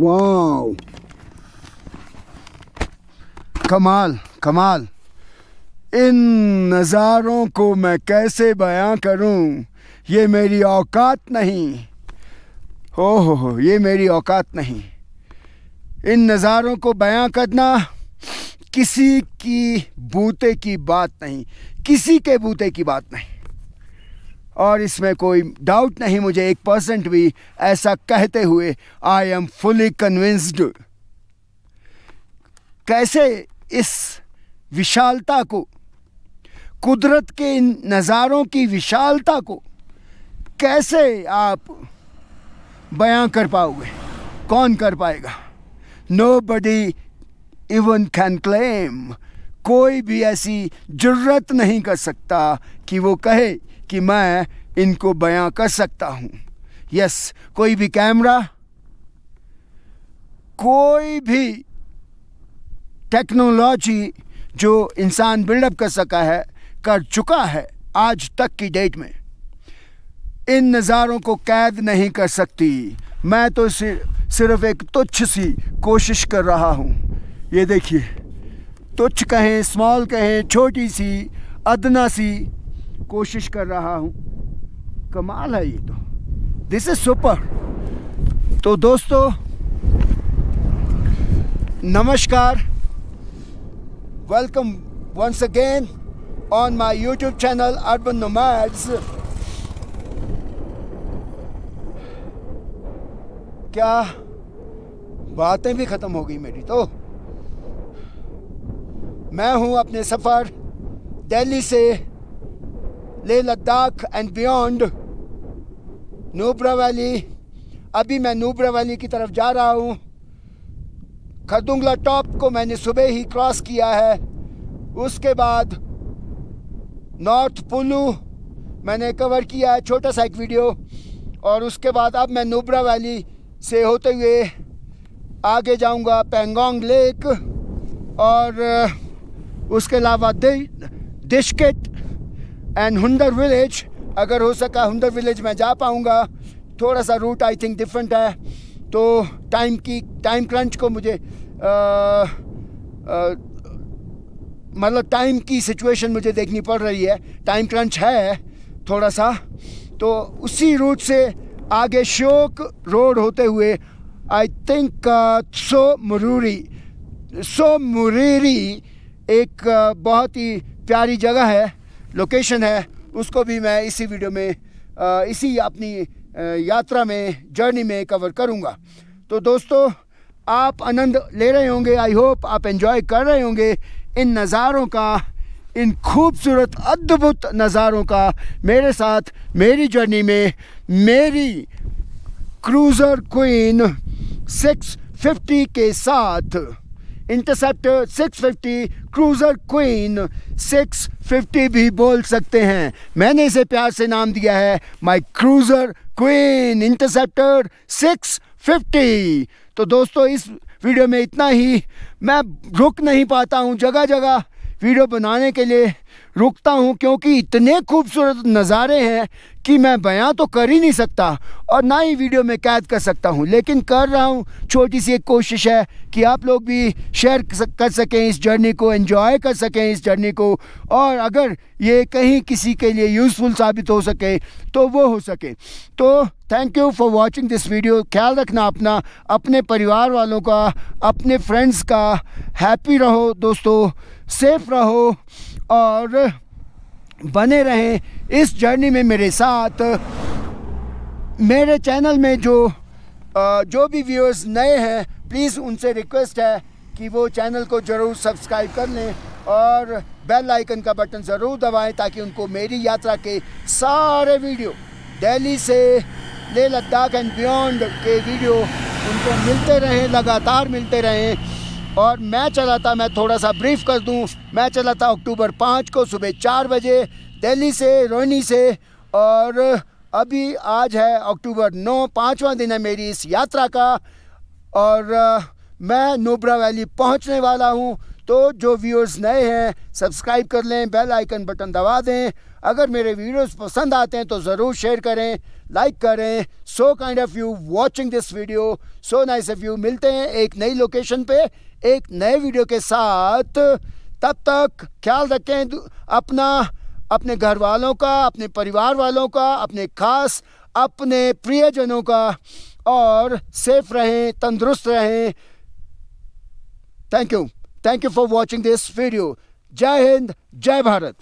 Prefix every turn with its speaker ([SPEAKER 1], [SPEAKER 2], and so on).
[SPEAKER 1] Wow कमाल कमाल इन नज़ारों को मैं कैसे बयां करूं ये मेरी औकात नहीं हो हो हो ये मेरी औकात नहीं इन नज़ारों को बयां करना किसी की बूते की बात नहीं किसी के बूते की बात नहीं और इसमें कोई डाउट नहीं मुझे एक परसेंट भी ऐसा कहते हुए आई एम फुली कन्विंस्ड कैसे इस विशालता को कुदरत के इन नज़ारों की विशालता को कैसे आप बयां कर पाओगे कौन कर पाएगा nobody even can claim कोई भी ऐसी जरूरत नहीं कर सकता कि वो कहे कि मैं इनको बयां कर सकता हूँ यस कोई भी कैमरा कोई भी टेक्नोलॉजी जो इंसान बिल्डअप कर सका है कर चुका है आज तक की डेट में इन नज़ारों को कैद नहीं कर सकती मैं तो सिर्फ एक तुच्छ सी कोशिश कर रहा हूँ ये देखिए तुच्छ कहें स्मॉल कहें छोटी सी अदना सी कोशिश कर रहा हूँ कमाल है ये तो दिस इज़ सुपर तो दोस्तों नमस्कार welcome once again on my YouTube channel urban Nomads. क्या बातें भी ख़त्म हो गई मेरी तो मैं हूं अपने सफ़र दिल्ली से ले Ladakh and beyond Nubra valley अभी मैं नूबरा वैली की तरफ जा रहा हूं खरदुंगला टॉप को मैंने सुबह ही क्रॉस किया है उसके बाद नॉर्थ पुलू मैंने कवर किया है छोटा सा एक वीडियो और उसके बाद अब मैं नूबरा वैली से होते हुए आगे जाऊंगा पेंगोंग लेक और उसके अलावा दिल दिशकिट एंड हुंदर विलेज अगर हो सका हुंदर विलेज में जा पाऊँगा थोड़ा सा रूट आई थिंक डिफरेंट है तो टाइम की टाइम क्रंच को मुझे मतलब टाइम की सिचुएशन मुझे देखनी पड़ रही है टाइम क्रंच है थोड़ा सा तो उसी रूट से आगे शोक रोड होते हुए आई थिंक सो मरूरी सो मुरेरी एक बहुत ही प्यारी जगह है लोकेशन है उसको भी मैं इसी वीडियो में इसी अपनी यात्रा में जर्नी में कवर करूँगा तो दोस्तों आप आनंद ले रहे होंगे आई होप आप एंजॉय कर रहे होंगे इन नज़ारों का इन खूबसूरत अद्भुत नज़ारों का मेरे साथ मेरी जर्नी में मेरी क्रूज़र क्वीन 650 के साथ इंटरसेप्टर 650 क्रूज़र क्वीन 650 भी बोल सकते हैं मैंने इसे प्यार से नाम दिया है माय क्रूज़र क्वीन इंटरसेप्टर 650 तो दोस्तों इस वीडियो में इतना ही मैं रुक नहीं पाता हूँ जगह जगह वीडियो बनाने के लिए रुकता हूँ क्योंकि इतने खूबसूरत नज़ारे हैं कि मैं बयां तो कर ही नहीं सकता और ना ही वीडियो में कैद कर सकता हूँ लेकिन कर रहा हूँ छोटी सी एक कोशिश है कि आप लोग भी शेयर कर सकें इस जर्नी को एंजॉय कर सकें इस जर्नी को और अगर ये कहीं किसी के लिए यूज़फुल साबित हो सके तो वो हो सके तो thank you for watching this video ख्याल रखना अपना अपने परिवार वालों का अपने फ्रेंड्स का हैप्पी रहो दोस्तों सेफ रहो और बने रहें इस जर्नी में मेरे साथ मेरे चैनल में जो जो भी व्यूअर्स नए हैं प्लीज़ उनसे रिक्वेस्ट है कि वो चैनल को ज़रूर सब्सक्राइब कर लें और बेल आइकन का बटन ज़रूर दबाएं ताकि उनको मेरी यात्रा के सारे वीडियो दिल्ली से ले लद्दाख एंड बियॉन्ड के वीडियो उनको मिलते रहें लगातार मिलते रहें और मैं चला था मैं थोड़ा सा ब्रीफ कर दूँ मैं चला था अक्टूबर पाँच को सुबह चार बजे दिल्ली से रोहिणी से और अभी आज है अक्टूबर नौ पाँचवा दिन है मेरी इस यात्रा का और मैं नोबरा वैली पहुंचने वाला हूं तो जो व्यूअर्स नए हैं सब्सक्राइब कर लें बेल आइकन बटन दबा दें अगर मेरे वीडियोस पसंद आते हैं तो ज़रूर शेयर करें लाइक करें so kind of you watching this video so nice of you मिलते हैं एक नई लोकेशन पे एक नए वीडियो के साथ तब तक ख्याल रखें अपना अपने घर वालों का अपने परिवार वालों का अपने खास अपने प्रियजनों का और सेफ रहें तंदुरुस्त रहें thank you Thank you for watching this video. Jai Hind, Jai Bharat.